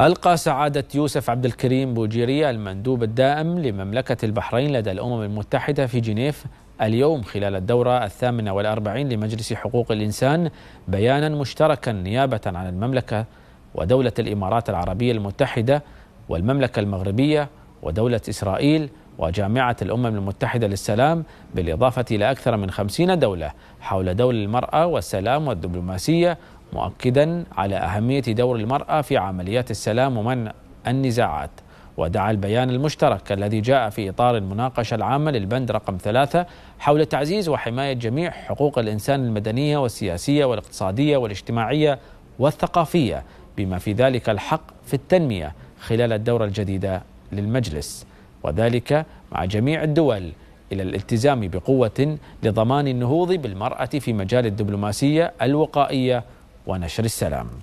ألقى سعادة يوسف عبد الكريم بوجيرية المندوب الدائم لمملكة البحرين لدى الأمم المتحدة في جنيف اليوم خلال الدورة الثامنة والأربعين لمجلس حقوق الإنسان بيانا مشتركا نيابة عن المملكة ودولة الإمارات العربية المتحدة والمملكة المغربية ودولة إسرائيل وجامعة الأمم المتحدة للسلام بالإضافة إلى أكثر من خمسين دولة حول دور المرأة والسلام والدبلوماسية مؤكدا على أهمية دور المرأة في عمليات السلام ومنع النزاعات ودعا البيان المشترك الذي جاء في إطار المناقشة العامة للبند رقم ثلاثة حول تعزيز وحماية جميع حقوق الإنسان المدنية والسياسية والاقتصادية والاجتماعية والثقافية بما في ذلك الحق في التنمية خلال الدورة الجديدة للمجلس وذلك مع جميع الدول إلى الالتزام بقوة لضمان النهوض بالمرأة في مجال الدبلوماسية الوقائية ونشر السلام